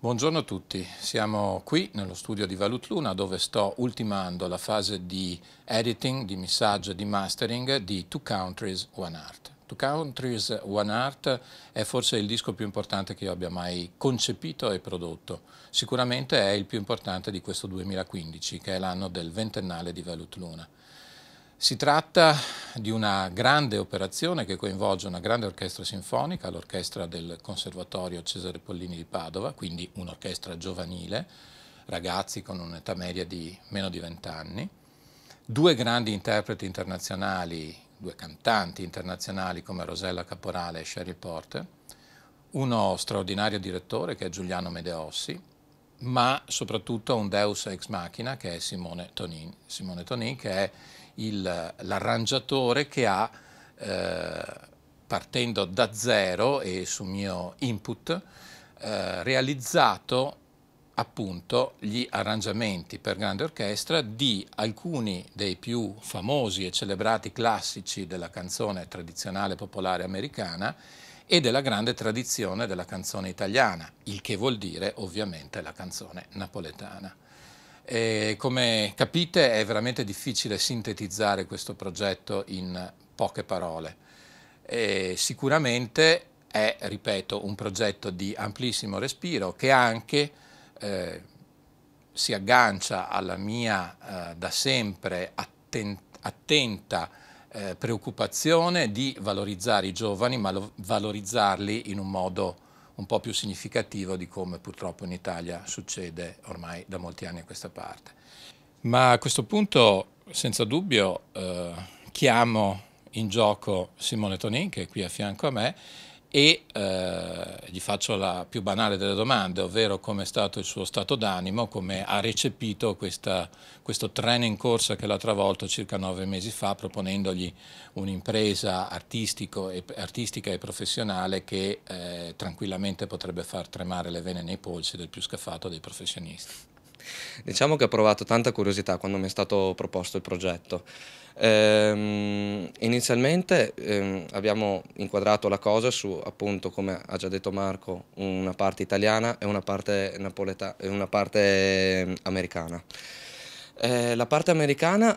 Buongiorno a tutti, siamo qui nello studio di Valutluna dove sto ultimando la fase di editing, di missaggio e di mastering di Two Countries One Art. Two Countries One Art è forse il disco più importante che io abbia mai concepito e prodotto. Sicuramente è il più importante di questo 2015, che è l'anno del ventennale di Valutluna. Si tratta di una grande operazione che coinvolge una grande orchestra sinfonica, l'orchestra del Conservatorio Cesare Pollini di Padova, quindi un'orchestra giovanile, ragazzi con un'età media di meno di 20 anni, due grandi interpreti internazionali, due cantanti internazionali come Rosella Caporale e Sherry Porter, uno straordinario direttore che è Giuliano Medeossi, ma soprattutto un deus ex machina che è Simone Tonin. Simone Tonin che è il, l'arrangiatore che ha, eh, partendo da zero e su mio input, eh, realizzato appunto gli arrangiamenti per grande orchestra di alcuni dei più famosi e celebrati classici della canzone tradizionale popolare americana e della grande tradizione della canzone italiana, il che vuol dire ovviamente la canzone napoletana. E come capite è veramente difficile sintetizzare questo progetto in poche parole. E sicuramente è, ripeto, un progetto di amplissimo respiro che anche eh, si aggancia alla mia eh, da sempre attenta, attenta eh, preoccupazione di valorizzare i giovani, ma lo, valorizzarli in un modo un po' più significativo di come purtroppo in Italia succede ormai da molti anni a questa parte. Ma a questo punto, senza dubbio, eh, chiamo in gioco Simone Tonin, che è qui a fianco a me, e eh, gli faccio la più banale delle domande, ovvero come è stato il suo stato d'animo, come ha recepito questa, questo treno in corsa che l'ha travolto circa nove mesi fa, proponendogli un'impresa e, artistica e professionale che eh, tranquillamente potrebbe far tremare le vene nei polsi del più scaffato dei professionisti. Diciamo che ho provato tanta curiosità quando mi è stato proposto il progetto. Ehm, inizialmente ehm, abbiamo inquadrato la cosa su, appunto, come ha già detto Marco, una parte italiana e una parte, napoleta- una parte ehm, americana. Eh, la parte americana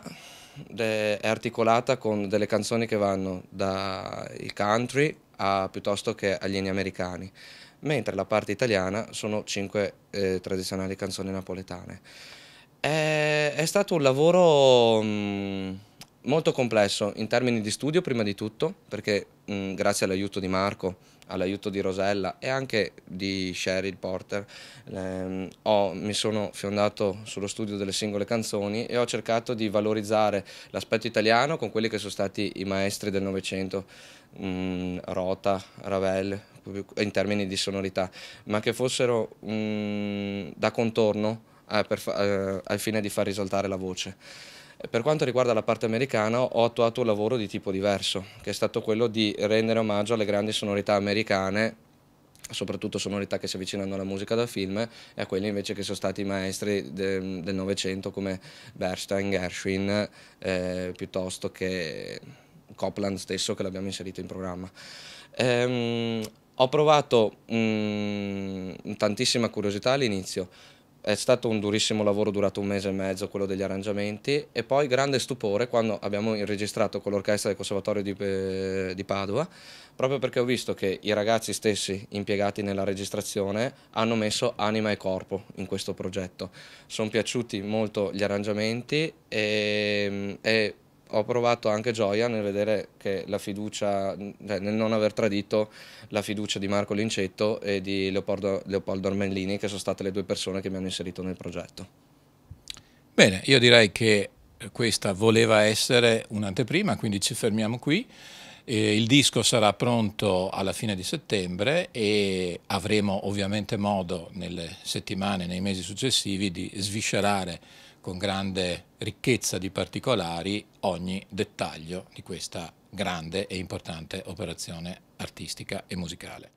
eh, è articolata con delle canzoni che vanno dal country a, piuttosto che agli alieni americani, mentre la parte italiana sono cinque eh, tradizionali canzoni napoletane. È, è, stato un lavoro... Mh, mm, molto complesso in termini di studio prima di tutto, perché mh, grazie all'aiuto di Marco, all'aiuto di Rosella e anche di Sheryl Porter ehm, ho, mi sono fiondato sullo studio delle singole canzoni e ho cercato di valorizzare l'aspetto italiano con quelli che sono stati i maestri del Novecento, Rota, Ravel, in termini di sonorità, ma che fossero mh, da contorno eh, per, eh, al fine di far risaltare la voce. Per quanto riguarda la parte americana ho attuato un lavoro di tipo diverso, che è stato quello di rendere omaggio alle grandi sonorità americane soprattutto sonorità che si avvicinano alla musica da film e a quelli invece che sono stati maestri del Novecento come Bernstein, Gershwin, eh, piuttosto che Copland stesso che l'abbiamo inserito in programma. Ehm, ho provato mh, mm, tantissima curiosità all'inizio, è stato un durissimo lavoro durato un mese e mezzo, quello degli arrangiamenti, e poi grande stupore quando abbiamo registrato con l'orchestra del Conservatorio di, eh, di, Padova, proprio perché ho visto che i ragazzi stessi impiegati nella registrazione hanno messo anima e corpo in questo progetto. Sono piaciuti molto gli arrangiamenti ehm, e, e ho provato anche gioia nel vedere che la fiducia, cioè, nel non aver tradito la fiducia di Marco Lincetto e di Leopoldo, Leopoldo Armellini, che sono state le due persone che mi hanno inserito nel progetto. Bene, io direi che questa voleva essere un'anteprima, quindi ci fermiamo qui. il disco sarà pronto alla fine di settembre e avremo ovviamente modo nelle settimane, nei mesi successivi di sviscerare con grande ricchezza di particolari ogni dettaglio di questa grande e importante operazione artistica e musicale.